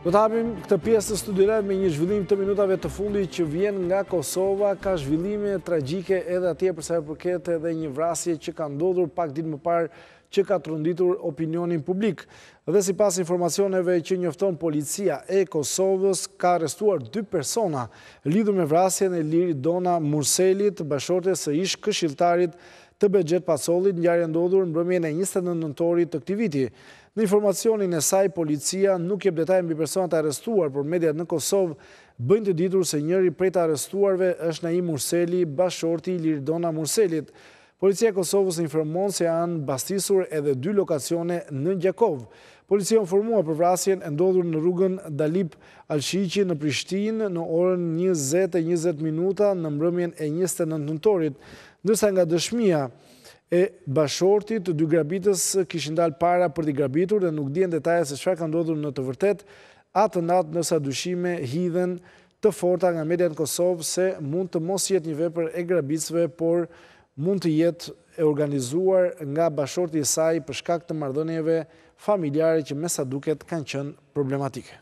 Do të hapim këtë pjesë të studiolajt me një zhvillim të minutave të fundi që vjen nga Kosova, ka zhvillime tragjike edhe atje përsa e përket edhe një vrasje që ka ndodhur pak ditë më parë që ka trunditur opinionin publik. Dhe si pas informacioneve që njofton policia e Kosovës, ka arrestuar dy persona lidhë me vrasje në Liri Dona Murselit, bashorte së ishë këshiltarit të bëgjet pasolit një jarë ndodhur në brëmjene 29 nëntorit të këti viti. Në informacionin e saj, policia nuk jeb detaj mbi personat arestuar, por mediat në Kosovë bëjnë të ditur se njëri prej të arestuarve është në i Murseli, bashorti Lirdona Murselit. Policia Kosovës informon se janë bastisur edhe dy lokacione në Gjakovë. Policia informua për vrasjen e ndodhur në rrugën Dalip Alshiqi në Prishtin në orën 20-20 minuta në mbrëmjen e 29 nëntorit nësa nga dëshmia e bashorti të dy grabitës kishin dalë para për t'i grabitur dhe nuk dhjen detaje se shfar ka ndodhur në të vërtet atë natë nësa dushime hidhen të forta nga media në Kosovë se mund të mos jetë një vepër e grabitësve, por mund të jetë e organizuar nga bashorti i saj për shkak të mardhënjeve familjare që mesa duket kanë qënë problematike.